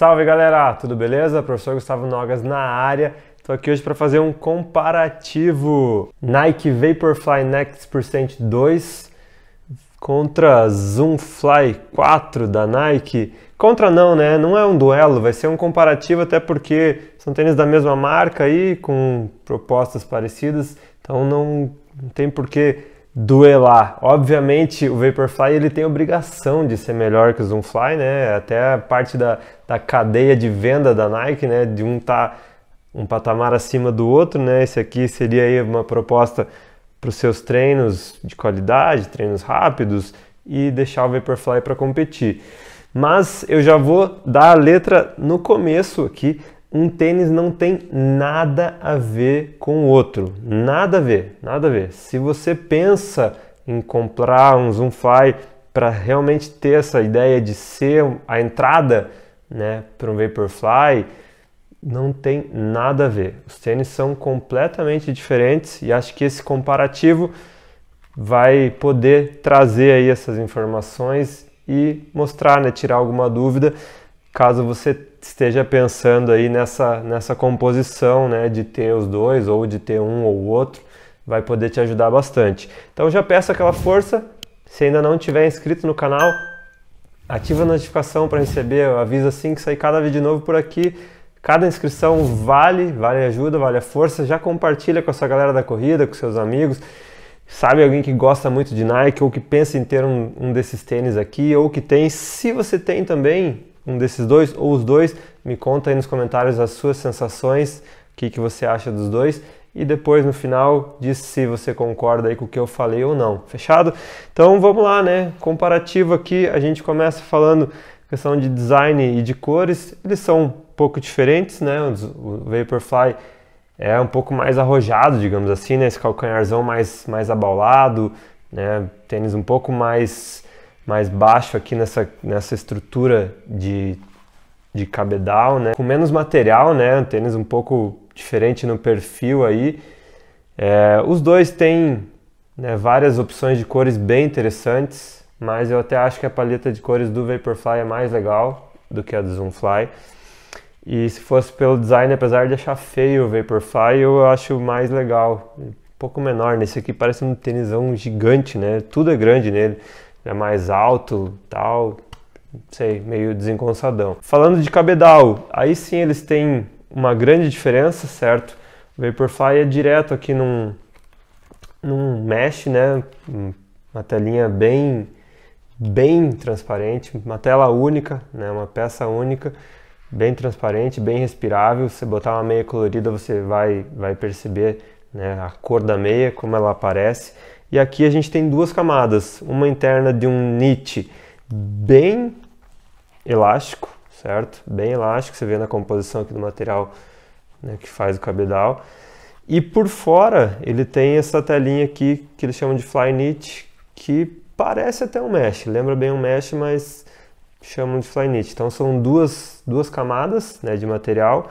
Salve galera, tudo beleza? Professor Gustavo Nogas na área. Estou aqui hoje para fazer um comparativo Nike Vaporfly Next Percent 2 contra Zoom Fly 4 da Nike. Contra não, né? Não é um duelo, vai ser um comparativo até porque são tênis da mesma marca aí, com propostas parecidas, então não, não tem por que duelar. Obviamente, o Vaporfly ele tem obrigação de ser melhor que o Zoomfly, né? Até a parte da, da cadeia de venda da Nike, né? De um tá um patamar acima do outro, né? Esse aqui seria aí uma proposta para os seus treinos de qualidade, treinos rápidos e deixar o Vaporfly para competir. Mas eu já vou dar a letra no começo aqui um tênis não tem nada a ver com o outro. Nada a ver, nada a ver. Se você pensa em comprar um Zoom Fly para realmente ter essa ideia de ser a entrada né, para um Vaporfly, não tem nada a ver. Os tênis são completamente diferentes e acho que esse comparativo vai poder trazer aí essas informações e mostrar, né, tirar alguma dúvida caso você esteja pensando aí nessa, nessa composição, né, de ter os dois ou de ter um ou outro, vai poder te ajudar bastante. Então já peço aquela força, se ainda não tiver inscrito no canal, ativa a notificação para receber aviso assim que sair cada vídeo novo por aqui. Cada inscrição vale, vale a ajuda, vale a força. Já compartilha com a sua galera da corrida, com seus amigos. Sabe alguém que gosta muito de Nike ou que pensa em ter um, um desses tênis aqui ou que tem? Se você tem também, um desses dois ou os dois. Me conta aí nos comentários as suas sensações, o que, que você acha dos dois. E depois no final diz se você concorda aí com o que eu falei ou não. Fechado? Então vamos lá, né? Comparativo aqui, a gente começa falando questão de design e de cores. Eles são um pouco diferentes, né? O Vaporfly é um pouco mais arrojado, digamos assim, né? Esse calcanharzão mais, mais abaulado, né? Tênis um pouco mais mais baixo aqui nessa, nessa estrutura de, de cabedal, né? Com menos material, né? Um tênis um pouco diferente no perfil aí. É, os dois têm né, várias opções de cores bem interessantes, mas eu até acho que a paleta de cores do Vaporfly é mais legal do que a do Zoomfly. E se fosse pelo design, apesar de achar feio o Vaporfly, eu acho mais legal. Um pouco menor, nesse aqui parece um tênisão gigante, né? Tudo é grande nele é mais alto, tal, sei, meio desengonçadão. Falando de cabedal, aí sim eles têm uma grande diferença, certo? O Vaporfly é direto aqui num, num mesh, né? Uma telinha bem, bem transparente, uma tela única, né? Uma peça única, bem transparente, bem respirável. Se botar uma meia colorida, você vai, vai perceber né? a cor da meia, como ela aparece. E aqui a gente tem duas camadas, uma interna de um knit bem elástico, certo? Bem elástico, você vê na composição aqui do material né, que faz o cabedal. E por fora ele tem essa telinha aqui que eles chamam de fly knit, que parece até um mesh, lembra bem um mesh, mas chamam de fly knit. Então são duas, duas camadas né, de material,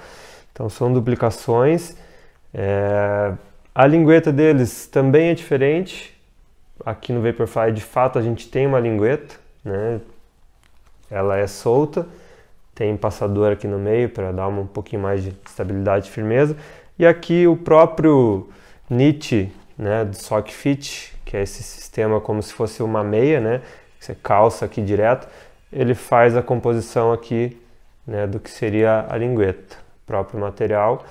então são duplicações. É... A lingueta deles também é diferente. Aqui no Vaporfly, de fato, a gente tem uma lingueta, né? Ela é solta, tem passador aqui no meio para dar um pouquinho mais de estabilidade e firmeza. E aqui o próprio NIT né, do Sock Fit, que é esse sistema como se fosse uma meia, né? Você calça aqui direto, ele faz a composição aqui né, do que seria a lingueta, próprio material.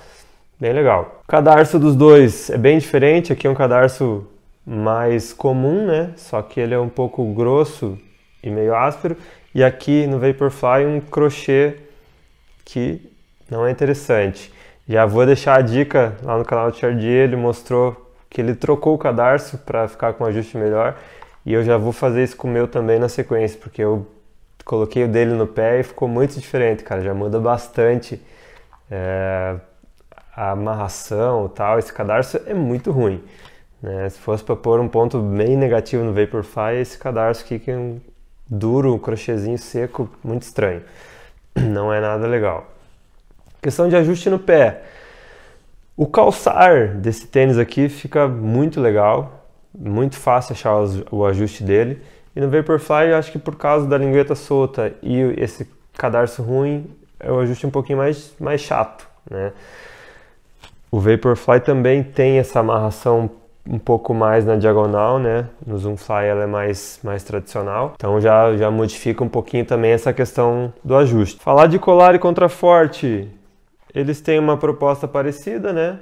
Bem legal. O cadarço dos dois é bem diferente. Aqui é um cadarço mais comum, né? Só que ele é um pouco grosso e meio áspero. E aqui no Vaporfly um crochê que não é interessante. Já vou deixar a dica lá no canal do Chardier, ele mostrou que ele trocou o cadarço para ficar com um ajuste melhor. E eu já vou fazer isso com o meu também na sequência, porque eu coloquei o dele no pé e ficou muito diferente, cara. Já muda bastante. É, a amarração tal, esse cadarço é muito ruim. Né? Se fosse para pôr um ponto bem negativo no Vaporfly, é esse cadarço aqui que é um duro, um crochêzinho seco, muito estranho. Não é nada legal. Questão de ajuste no pé. O calçar desse tênis aqui fica muito legal, muito fácil achar o ajuste dele. E no Vaporfly, eu acho que por causa da lingueta solta e esse cadarço ruim, é o ajuste um pouquinho mais, mais chato, né? O Vaporfly também tem essa amarração um pouco mais na diagonal, né? No Zoomfly ela é mais, mais tradicional. Então já, já modifica um pouquinho também essa questão do ajuste. Falar de colar e contraforte, eles têm uma proposta parecida, né?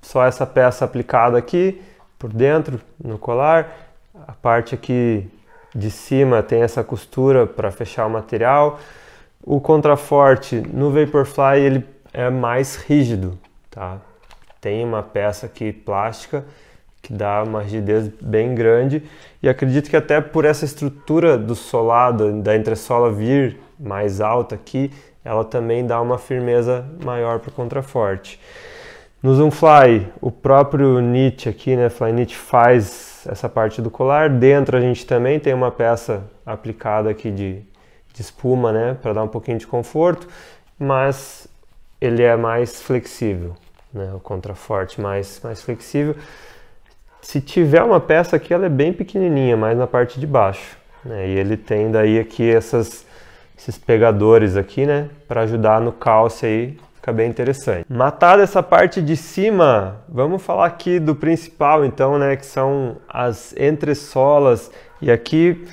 Só essa peça aplicada aqui por dentro no colar. A parte aqui de cima tem essa costura para fechar o material. O contraforte no Vaporfly ele é mais rígido, tá? Tem uma peça aqui plástica que dá uma rigidez bem grande e acredito que até por essa estrutura do solado, da entressola vir mais alta aqui, ela também dá uma firmeza maior para o contraforte. No Zoomfly, o próprio NIT aqui, né, NIT faz essa parte do colar. Dentro a gente também tem uma peça aplicada aqui de, de espuma, né, para dar um pouquinho de conforto, mas ele é mais flexível, né? O contraforte mais, mais flexível. Se tiver uma peça aqui, ela é bem pequenininha, mais na parte de baixo, né? E ele tem daí aqui essas, esses pegadores aqui, né? Para ajudar no calce aí, fica bem interessante. Matada essa parte de cima, vamos falar aqui do principal então, né? Que são as entressolas. E aqui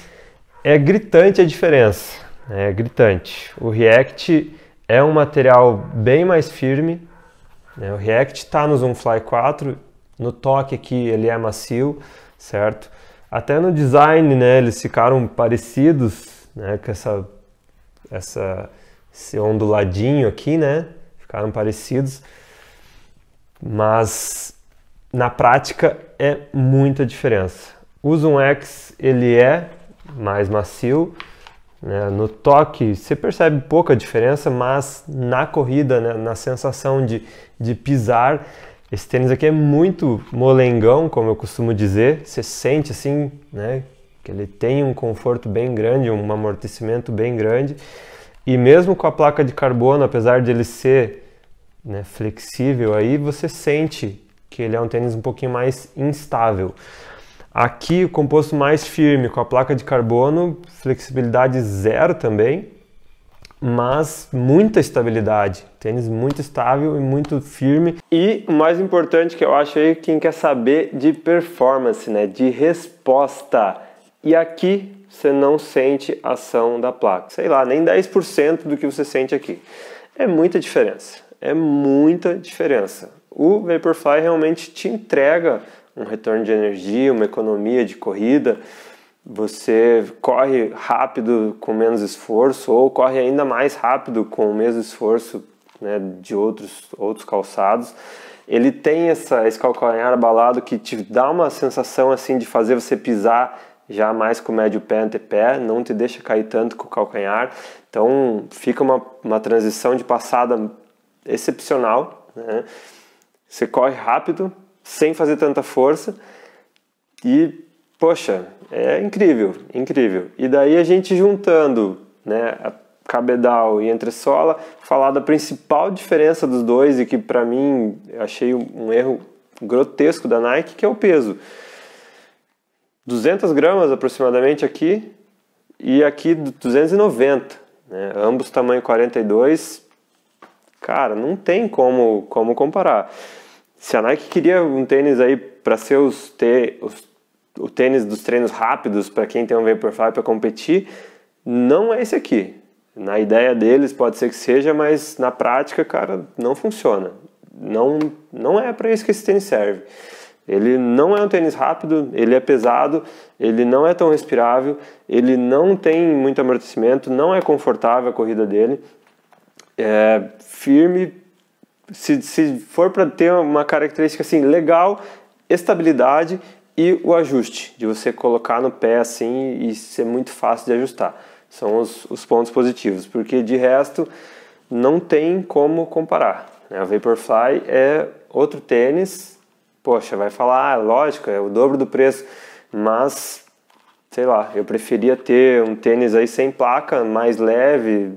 é gritante a diferença, né? é gritante. O React é um material bem mais firme. Né? O React está no Zoomfly 4, no toque aqui ele é macio, certo? Até no design, né, eles ficaram parecidos, né, com essa, essa, esse onduladinho aqui, né? Ficaram parecidos, mas na prática é muita diferença. O Zoom X ele é mais macio, né? No toque você percebe pouca diferença, mas na corrida, né? na sensação de, de pisar, esse tênis aqui é muito molengão, como eu costumo dizer. Você sente assim, né? Que ele tem um conforto bem grande, um amortecimento bem grande. E mesmo com a placa de carbono, apesar de ele ser né, flexível aí, você sente que ele é um tênis um pouquinho mais instável. Aqui o composto mais firme, com a placa de carbono, flexibilidade zero também, mas muita estabilidade. Tênis muito estável e muito firme. E o mais importante que eu acho aí, quem quer saber de performance, né? De resposta. E aqui você não sente ação da placa. Sei lá, nem 10% do que você sente aqui. É muita diferença. É muita diferença. O Vaporfly realmente te entrega um retorno de energia, uma economia de corrida. Você corre rápido com menos esforço ou corre ainda mais rápido com o mesmo esforço né, de outros, outros calçados. Ele tem essa, esse calcanhar abalado que te dá uma sensação assim de fazer você pisar já mais com o médio pé antepé, não te deixa cair tanto com o calcanhar. Então fica uma, uma transição de passada excepcional. Né? Você corre rápido, sem fazer tanta força. E, poxa, é incrível, incrível. E daí a gente juntando né, a cabedal e entressola, falar da principal diferença dos dois e que para mim achei um erro grotesco da Nike, que é o peso. 200 gramas aproximadamente aqui e aqui 290, né? ambos tamanho 42. Cara, não tem como, como comparar. Se a Nike queria um tênis aí para ser os, te, os, o tênis dos treinos rápidos para quem tem um Vaporfly para competir, não é esse aqui. Na ideia deles pode ser que seja, mas na prática, cara, não funciona. Não, não é para isso que esse tênis serve. Ele não é um tênis rápido, ele é pesado, ele não é tão respirável, ele não tem muito amortecimento, não é confortável a corrida dele. É firme, se, se for para ter uma característica assim legal, estabilidade e o ajuste, de você colocar no pé assim e ser muito fácil de ajustar. São os, os pontos positivos, porque de resto não tem como comparar. Né? O Vaporfly é outro tênis, poxa, vai falar, ah, lógico, é o dobro do preço, mas sei lá, eu preferia ter um tênis aí sem placa, mais leve,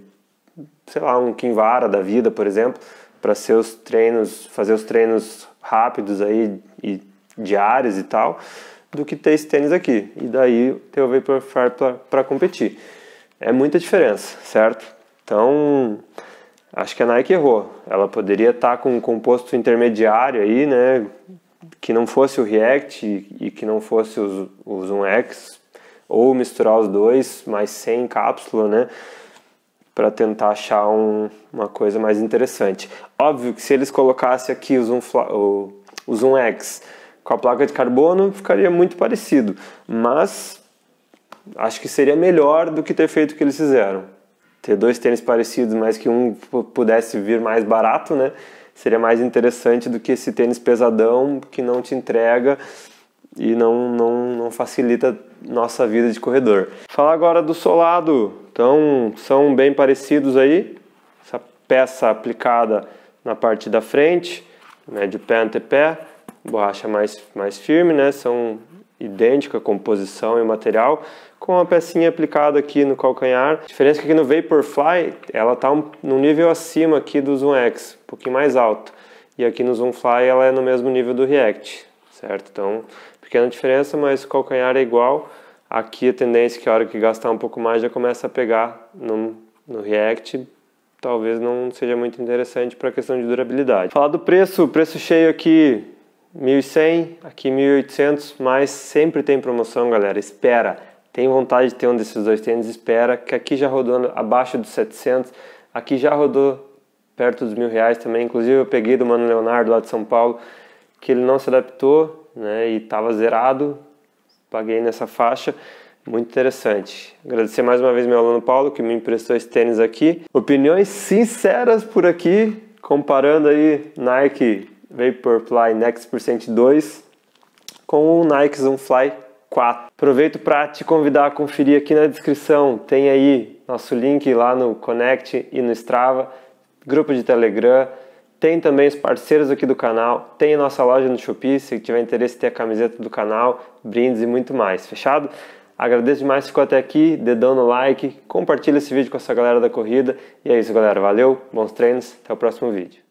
sei lá, um Kinvara da vida, por exemplo, para seus treinos, fazer os treinos rápidos aí e diários e tal, do que ter esse tênis aqui. E daí ter o Vaporfly para competir. É muita diferença, certo? Então, acho que a Nike errou. Ela poderia estar tá com um composto intermediário aí, né? Que não fosse o React e que não fosse os, os 1X, ou misturar os dois, mas sem cápsula, né? para tentar achar um, uma coisa mais interessante. Óbvio que se eles colocassem aqui o Zoom, o, o Zoom X com a placa de carbono, ficaria muito parecido, mas acho que seria melhor do que ter feito o que eles fizeram. Ter dois tênis parecidos, mas que um pudesse vir mais barato, né? Seria mais interessante do que esse tênis pesadão que não te entrega e não, não, não facilita nossa vida de corredor. Falar agora do solado. Então, são bem parecidos aí. Essa peça aplicada na parte da frente, né, de pé ante pé, borracha mais, mais firme, né, são idêntica a composição e o material, com a pecinha aplicada aqui no calcanhar. A diferença é que aqui no Vaporfly ela está no num nível acima aqui do Zoom X, um pouquinho mais alto. E aqui no Zoom Fly ela é no mesmo nível do React, certo? Então, pequena diferença, mas o calcanhar é igual. Aqui a tendência é que a hora que gastar um pouco mais já começa a pegar no, no React, talvez não seja muito interessante para a questão de durabilidade. Falar do preço, preço cheio aqui 1.100, aqui 1.800, mas sempre tem promoção, galera. Espera, tem vontade de ter um desses dois tênis, espera, que aqui já rodou abaixo dos 700, aqui já rodou perto dos mil reais também. Inclusive eu peguei do Mano Leonardo lá de São Paulo, que ele não se adaptou né, e estava zerado, paguei nessa faixa. Muito interessante. Agradecer mais uma vez meu aluno Paulo que me emprestou esse tênis aqui. Opiniões sinceras por aqui, comparando aí Nike Vaporfly Next Percent 2 com o Nike Zoomfly 4. Aproveito para te convidar a conferir aqui na descrição, tem aí nosso link lá no Connect e no Strava, grupo de Telegram, tem também os parceiros aqui do canal, tem a nossa loja no Shopee, se tiver interesse ter a camiseta do canal, brindes e muito mais, fechado? Agradeço demais que ficou até aqui, dedão no like, compartilha esse vídeo com essa galera da corrida, e é isso galera, valeu, bons treinos, até o próximo vídeo.